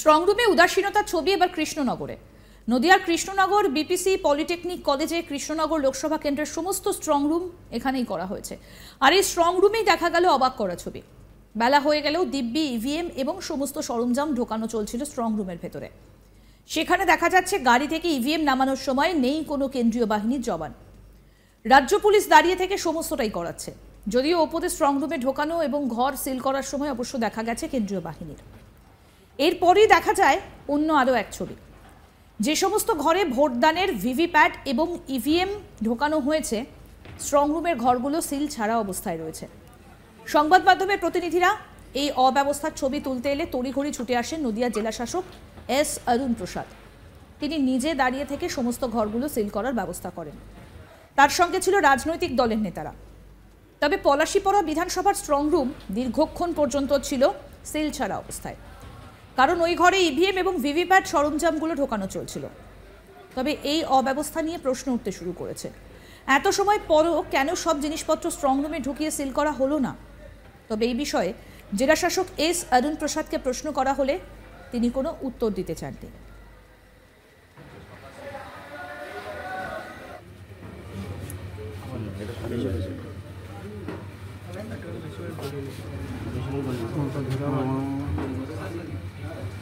স্ট্রংরুমে উদাসীনতার ছবি এবার কৃষ্ণনগরে নদিয়ার কৃষ্ণনগর বিপিসি পলিটেকনিক কলেজে কৃষ্ণনগর লোকসভা কেন্দ্রের সমস্ত স্ট্রংরুম এখানেই করা হয়েছে আর এই স্ট্রংরুমেই দেখা গেল অবাক করা ছবি বেলা হয়ে গেলেও দিব্যি ইভিএম এবং সমস্ত সরঞ্জাম ঢোকানো চলছিল স্ট্রংরুমের ভেতরে সেখানে দেখা যাচ্ছে গাড়ি থেকে ইভিএম নামানোর সময় নেই কোনো কেন্দ্রীয় বাহিনীর জবান রাজ্য পুলিশ দাঁড়িয়ে থেকে সমস্তটাই করাচ্ছে যদিও ওপরে স্ট্রংরুমে ঢোকানো এবং ঘর সিল করার সময় অবশ্য দেখা গেছে কেন্দ্রীয় বাহিনীর এরপরই দেখা যায় অন্য আরও এক ছবি যে সমস্ত ঘরে ভোটদানের ভিভিপ্যাট এবং ইভিএম ঢোকানো হয়েছে স্ট্রংরুমের ঘরগুলো সিল ছাড়া অবস্থায় রয়েছে সংবাদ মাধ্যমের প্রতিনিধিরা এই অব্যবস্থার ছবি তুলতে এলে তড়িঘড়ি ছুটে আসেন নদিয়া জেলাশাসক এস অরুণ প্রসাদ তিনি নিজে দাঁড়িয়ে থেকে সমস্ত ঘরগুলো সিল করার ব্যবস্থা করেন তার সঙ্গে ছিল রাজনৈতিক দলের নেতারা তবে পলাশিপড়া বিধানসভার স্ট্রংরুম দীর্ঘক্ষণ পর্যন্ত ছিল সিল ছাড়া অবস্থায় কারণ ওই ঘরে ইভিএম e এবং ভিভিপ্যাট সরঞ্জামগুলো ঢোকানো চলছিল তবে এই অব্যবস্থা নিয়ে প্রশ্ন উঠতে শুরু করেছে এত সময় পরও কেন সব জিনিসপত্র স্ট্রংরুমে ঢুকিয়ে সিল করা হলো না তবে এই বিষয়ে জেলাশাসক এস অরুণ প্রসাদকে প্রশ্ন করা হলে তিনি কোনো উত্তর দিতে চাননি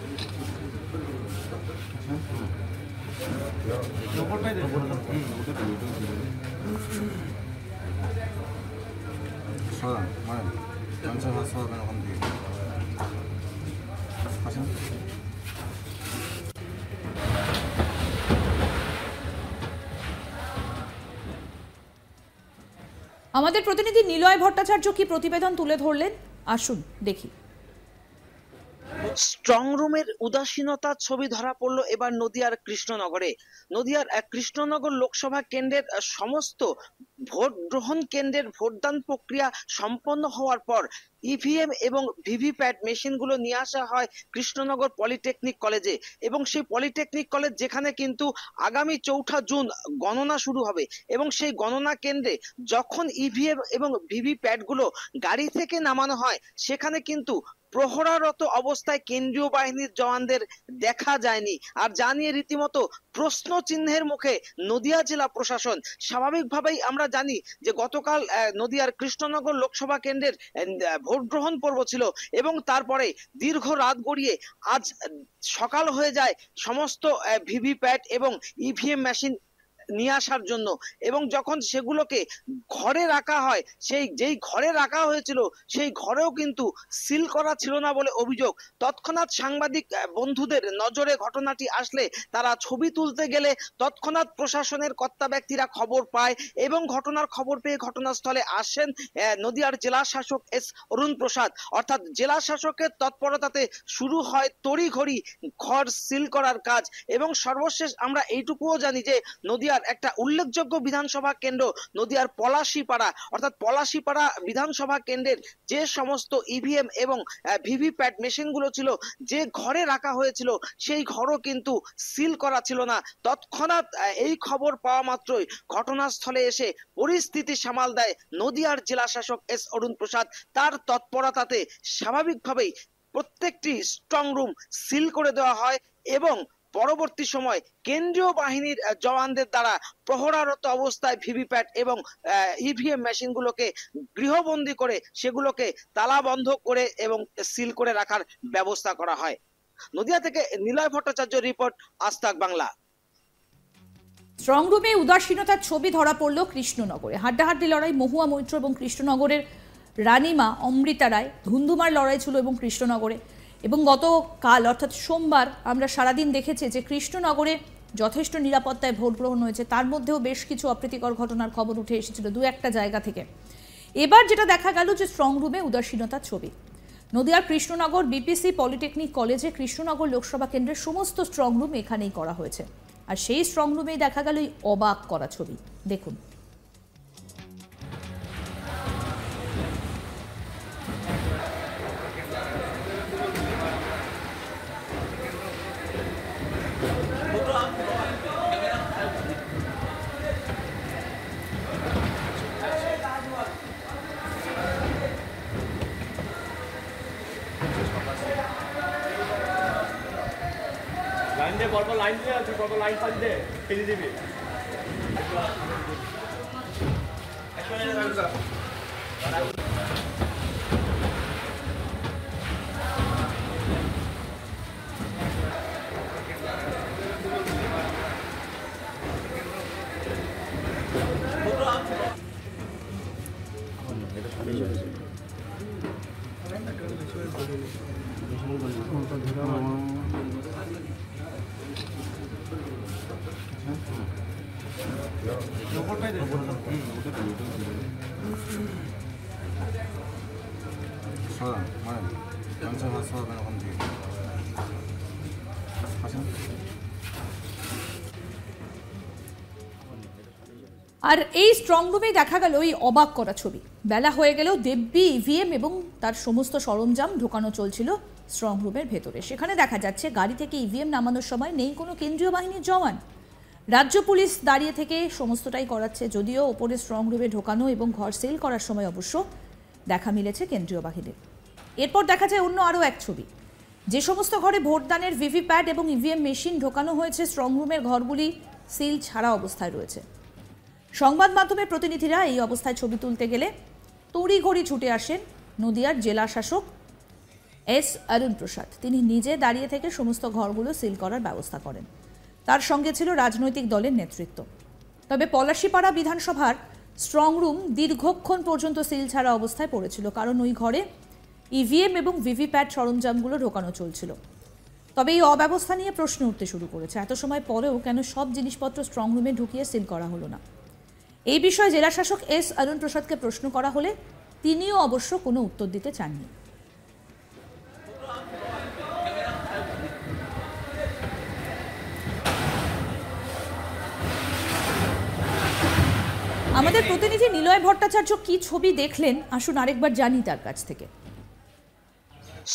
আমাদের প্রতিনিধি নিলয় ভট্টাচার্য কি প্রতিবেদন তুলে ধরলেন আসুন দেখি স্ট্রংরুমের উদাসীনতার ছবি ধরা পড়লো এবার নদিয়ার কৃষ্ণনগরে নদিয়ার কৃষ্ণনগর লোকসভা কেন্দ্রের সমস্ত ভোট গ্রহণ কেন্দ্রের ভোটদান প্রক্রিয়া সম্পন্ন হওয়ার পর ইভিএম e এবং ভিভিপ্যাট মেশিনগুলো নিয়ে আসা হয় কৃষ্ণনগর পলিটেকনিক কলেজে এবং সেই পলিটেকনিক কলেজ যেখানে কিন্তু আগামী চৌঠা জুন গণনা শুরু হবে এবং সেই গণনা কেন্দ্রে যখন ইভিএম e এবং ভিভিপ্যাটগুলো গাড়ি থেকে নামানো হয় সেখানে কিন্তু প্রহরারত অবস্থায় কেন্দ্রীয় বাহিনীর জওয়ানদের দেখা যায়নি আর জানিয়ে রীতিমতো প্রশ্ন চিহ্নের মুখে নদিয়া জেলা প্রশাসন স্বাভাবিকভাবেই আমরা জানি যে গতকাল নদিয়ার কৃষ্ণনগর লোকসভা কেন্দ্রের ভোট গ্রহণ পর্ব ছিল এবং তারপরে দীর্ঘ রাত গড়িয়ে আজ সকাল হয়ে যায় সমস্ত ভিভিপ্যাট এবং ইভিএম মেশিন নিয়ে আসার জন্য এবং যখন সেগুলোকে ঘরে রাখা হয় সেই যেই ঘরে রাখা হয়েছিল সেই ঘরেও কিন্তু সিল করা ছিল না বলে অভিযোগ তৎক্ষণাৎ সাংবাদিক বন্ধুদের নজরে ঘটনাটি আসলে তারা ছবি তুলতে গেলে তৎক্ষণাৎ প্রশাসনের কর্তা ব্যক্তিরা খবর পায় এবং ঘটনার খবর পেয়ে ঘটনাস্থলে আসেন নদিয়ার জেলা শাসক এস অরুণ প্রসাদ অর্থাৎ জেলা শাসকের তৎপরতাতে শুরু হয় তড়িঘড়ি ঘর সিল করার কাজ এবং সর্বশেষ আমরা এইটুকুও জানি যে নদিয়া নদিয়ার একটা উল্লেখযোগ্য বিধানসভা কেন্দ্র নদিয়ার পলাশিপাড়া অর্থাৎ পলাশিপাড়া বিধানসভা কেন্দ্রের যে সমস্ত ইভিএম e এবং ভিভিপ্যাট মেশিনগুলো ছিল যে ঘরে রাখা হয়েছিল সেই ঘরও কিন্তু সিল করা ছিল না তৎক্ষণাৎ এই খবর পাওয়া মাত্রই ঘটনাস্থলে এসে পরিস্থিতি সামাল দেয় নদিয়ার জেলা শাসক এস অরুণ প্রসাদ তার তৎপরতাতে স্বাভাবিকভাবেই প্রত্যেকটি স্ট্রং রুম সিল করে দেওয়া হয় এবং পরবর্তী সময় কেন্দ্রীয় বাহিনীর জওয়ানদের দ্বারা প্রহরারত অবস্থায় ভিভিপ্যাট এবং ইভিএম e মেশিনগুলোকে গৃহবন্দী করে সেগুলোকে তালাবন্ধ করে এবং সিল করে রাখার ব্যবস্থা করা হয় নদিয়া থেকে নিলয় ভট্টাচার্য রিপোর্ট আস্তাক বাংলা স্ট্রংরুমে উদাসীনতার ছবি ধরা পড়ল কৃষ্ণনগরে হাড্ডাহাড্ডি লড়াই মহুয়া মৈত্র এবং কৃষ্ণনগরের রানীমা অমৃতা রায় ধুন্ধুমার লড়াই ছিল এবং কৃষ্ণনগরে এবং গতকাল অর্থাৎ সোমবার আমরা সারাদিন দেখেছি যে কৃষ্ণনগরে যথেষ্ট নিরাপত্তায় ভোট গ্রহণ হয়েছে তার মধ্যেও বেশ কিছু অপ্রীতিকর ঘটনার খবর উঠে এসেছিল দু একটা জায়গা থেকে এবার যেটা দেখা গেল যে স্ট্রংরুমে উদাসীনতা ছবি নদিয়ার কৃষ্ণনগর বিপিসি পলিটেকনিক কলেজে কৃষ্ণনগর লোকসভা কেন্দ্রের সমস্ত স্ট্রংরুম এখানেই করা হয়েছে আর সেই স্ট্রংরুমেই দেখা গেল অবাক করা ছবি দেখুন পরপর লাইন দিয়ে আছে পরপর লাইন পাঁচ দে ফেলে দিবি একশো আর এই রুমে দেখা গেল এই অবাক করা ছবি বেলা হয়ে গেলেও দেব্যি ইভিএম e এবং তার সমস্ত সরঞ্জাম ঢোকানো চলছিল স্ট্রংরুমের ভেতরে সেখানে দেখা যাচ্ছে গাড়ি থেকে ইভিএম e নামানোর সময় নেই কোনো কেন্দ্রীয় বাহিনীর জওয়ান রাজ্য পুলিশ দাঁড়িয়ে থেকে সমস্তটাই করাচ্ছে যদিও ওপরে স্ট্রং রুমে ঢোকানো এবং ঘর সেল করার সময় অবশ্য দেখা মিলেছে কেন্দ্রীয় বাহিনীর এরপর দেখা যায় অন্য আরও এক ছবি যে সমস্ত ঘরে ভোটদানের ভিভিপ্যাড এবং ইভিএম মেশিন ঢোকানো হয়েছে স্ট্রংরুমের ঘরগুলি সিল ছাড়া অবস্থায় রয়েছে সংবাদ মাধ্যমের প্রতিনিধিরা এই অবস্থায় ছবি তুলতে গেলে তড়িঘড়ি ছুটে আসেন নদিয়ার জেলা শাসক এস অরুণ প্রসাদ তিনি নিজে দাঁড়িয়ে থেকে সমস্ত ঘরগুলো সিল করার ব্যবস্থা করেন তার সঙ্গে ছিল রাজনৈতিক দলের নেতৃত্ব তবে পলাশিপাড়া বিধানসভার স্ট্রংরুম দীর্ঘক্ষণ পর্যন্ত সিল ছাড়া অবস্থায় পড়েছিল কারণ ওই ঘরে ইভিএম e এবং ভিভিপ্যাট সরঞ্জামগুলো ঢোকানো চলছিল তবে এই অব্যবস্থা নিয়ে প্রশ্ন উঠতে শুরু করেছে এত সময় পরেও কেন সব জিনিসপত্র স্ট্রংরুমে ঢুকিয়ে সিল করা হলো না এই বিষয়ে জেলা শাসক এস অরুণ প্রসাদকে প্রশ্ন করা হলে তিনিও অবশ্য কোনো উত্তর দিতে চাননি আমাদের প্রতিনিধি নিলয় ভট্টাচার্য কি ছবি দেখলেন আসুন আরেকবার জানি তার কাছ থেকে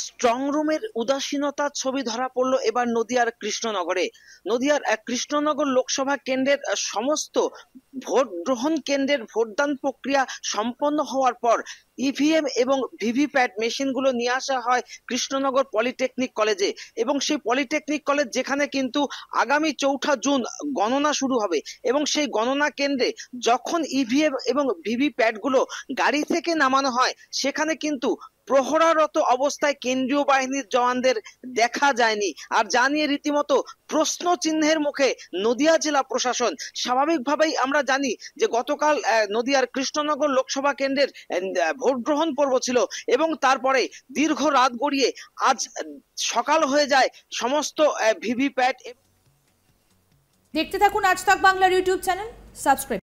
স্ট্রংরুমের উদাসীনতার ছবি ধরা পড়ল এবার নদিয়ার কৃষ্ণনগরে নদিয়ার কৃষ্ণনগর লোকসভা কেন্দ্রের সমস্ত ভোট গ্রহণ কেন্দ্রের ভোটদান প্রক্রিয়া সম্পন্ন হওয়ার পর ইভিএম e এবং ভিভিপ্যাট মেশিনগুলো নিয়ে আসা হয় কৃষ্ণনগর পলিটেকনিক কলেজে এবং সেই পলিটেকনিক কলেজ যেখানে কিন্তু আগামী চৌঠা জুন গণনা শুরু হবে এবং সেই গণনা কেন্দ্রে যখন ইভিএম e এবং ভিভিপ্যাটগুলো গাড়ি থেকে নামানো হয় সেখানে কিন্তু প্রহরারত অবস্থায় কেন্দ্রীয় বাহিনীর জওয়ানদের দেখা যায়নি আর জানিয়ে রীতিমতো প্রশ্ন চিহ্নের মুখে নদিয়া জেলা প্রশাসন স্বাভাবিকভাবেই আমরা জানি যে গতকাল নদিয়ার কৃষ্ণনগর লোকসভা কেন্দ্রের ভোট গ্রহণ পর্ব ছিল এবং তারপরে দীর্ঘ রাত গড়িয়ে আজ সকাল হয়ে যায় সমস্ত ভিভিপ্যাট দেখতে থাকুন আজ তক বাংলার ইউটিউব চ্যানেল সাবস্ক্রাইব